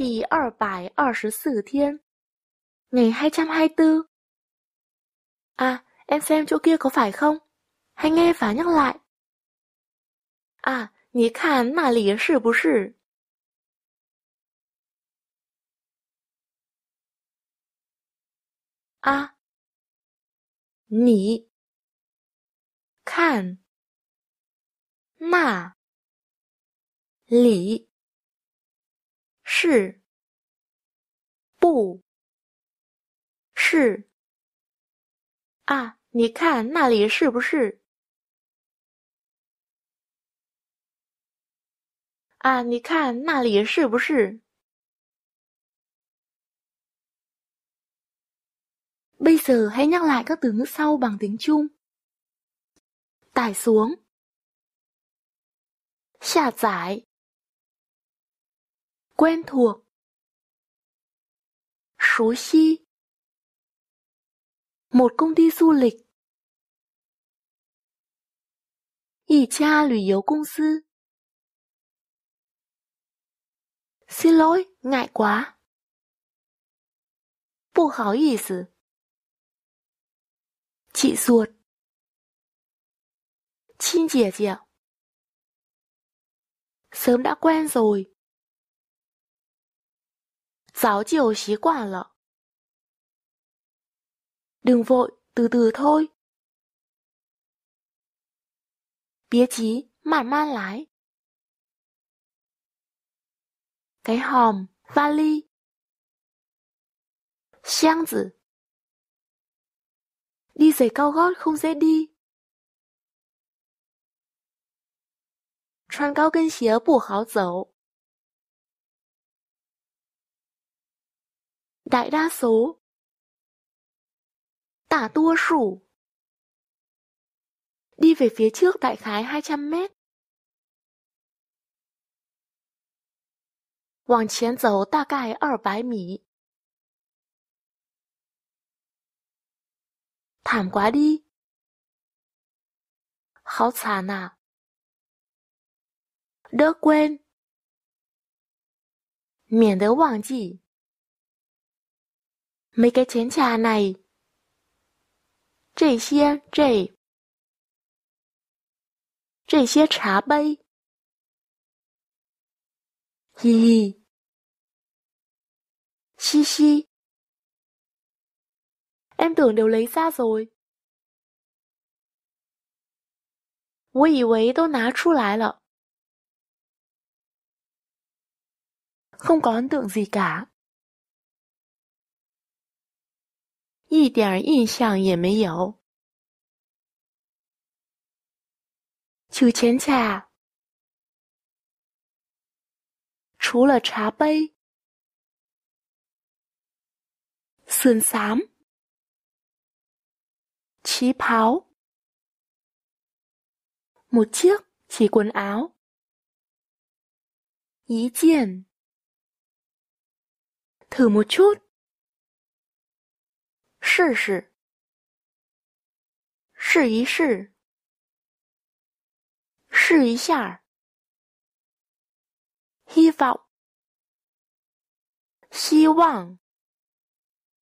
hai 第二百二十四 thiên Ngày 224 À, em xem chỗ kia có phải không? Hãy nghe và nhắc lại. À, à 你看那里是不是？啊，你看那里。是，不，是啊？你看那里是不是？啊？你看那里是不是？bây giờ hãy nhắc lại các từ ngữ sau bằng tiếng Trung. tải xuống, 下载。quen thuộc Số xí Một công ty du lịch xin lỗi, ngại quá. chị ruột. Chinh 姐姐. Sớm đã quen rồi. 早就习惯了。Đừng vội, từ từ thôi. Bía chí, mạn man lái. Cái hòm, vali. Xiang tử. Đi giày cao gót không dễ đi. Choan cao gân xía bù háo dấu. Đại đa số. Tả tua sủ. Đi về phía trước đại khái 200 mét. 往前走大概二百米。thảm quá đi. Khó xà à. Đỡ quên. Miễn đỡ quảng Mấy cái chén trà này. Trể xia trể. Trể xia trà bây. Hi hi. Hi hi. Em tưởng đều lấy ra rồi. 我以为都拿出来了。Không có ấn tượng gì cả. 一点印象也没有。酒钱家除了茶杯，损伞、旗袍、木屐、旗棍袄、一件、特木出。试试，试一试，试一下。希望，希望。